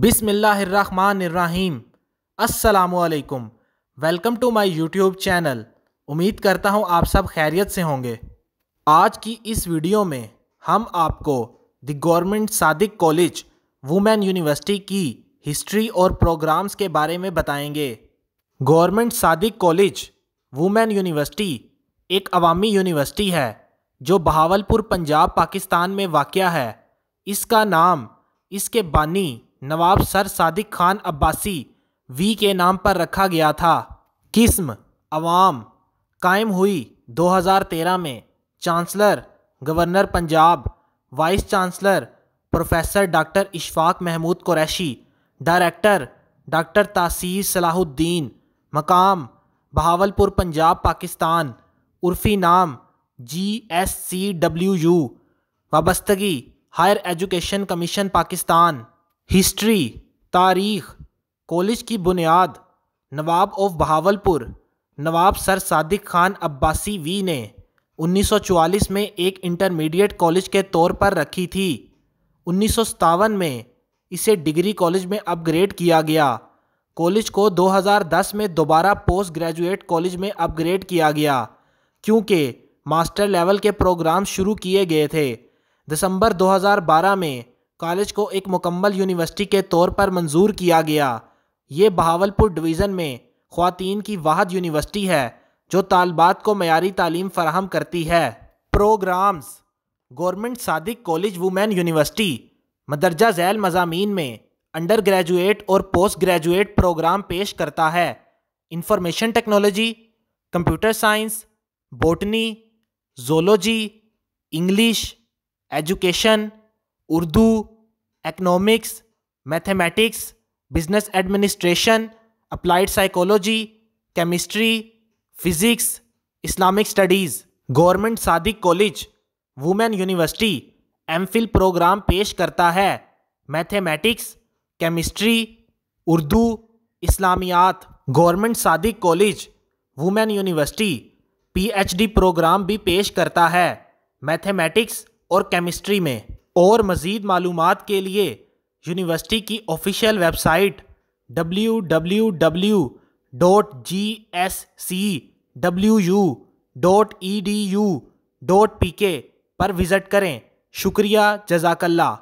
बिसमीम् असलकुम welcome to my YouTube channel उम्मीद करता हूँ आप सब खैरियत से होंगे आज की इस वीडियो में हम आपको the government Sadiq college women university की हिस्ट्री और प्रोग्राम्स के बारे में बताएंगे government Sadiq college women university एक अवामी यूनिवर्सिटी है जो बहावलपुर पंजाब पाकिस्तान में वाक़ है इसका नाम इसके बानी नवाब सर सादिक खान अब्बासी वी के नाम पर रखा गया था किस्म अवाम कायम हुई 2013 में chancellor governor Punjab vice chancellor professor doctor Ishfaq Mahmood Qureshi director doctor Taseer Salahuddin मकाम बहावलपुर पंजाब पाकिस्तान उर्फी नाम G S C W U वाबस्तगी higher education commission Pakistan history तारीख़ कॉलेज की बुनियाद Nawab of Bahawalpur Nawab sir Sadiq Khan Abbasi V ने 1944 में एक इंटरमीडिएट कॉलेज के तौर पर रखी थी उन्नीस में इसे डिग्री कॉलेज में अपग्रेड किया गया कॉलेज को 2010 में दोबारा पोस्ट ग्रेजुएट कॉलेज में अपग्रेड किया गया क्योंकि मास्टर लेवल के प्रोग्राम शुरू किए गए थे दिसंबर 2012 में कॉलेज को एक मुकम्मल यूनिवर्सिटी के तौर पर मंजूर किया गया ये बहावलपुर डिवीज़न में ख़वातीन की वाहद यूनिवर्सिटी है जो तलबात को मैारी तालीम फराहम करती है programmes government Sadiq college women university मदरजा झैल मजामी में अंडर ग्रेजुएट और पोस्ट ग्रेजुएट प्रोग्राम पेश करता है information technology computer science botany zoology English education Urdu economics mathematics business administration applied psychology chemistry physics Islamic studies government Sadiq college women university M programme पेश करता है मैथमेटिक्स केमिस्ट्री उर्दू इस्लामियात government Sadiq college women university PhD programme भी पेश करता है mathematics और chemistry में और मज़ीद मालूम के लिए यूनिवर्सिटी की official website www.gscwu.edu.pk e W dot G S C W U dot E D U P K पर विज़िट करें शुक्रिया जजाकल्ला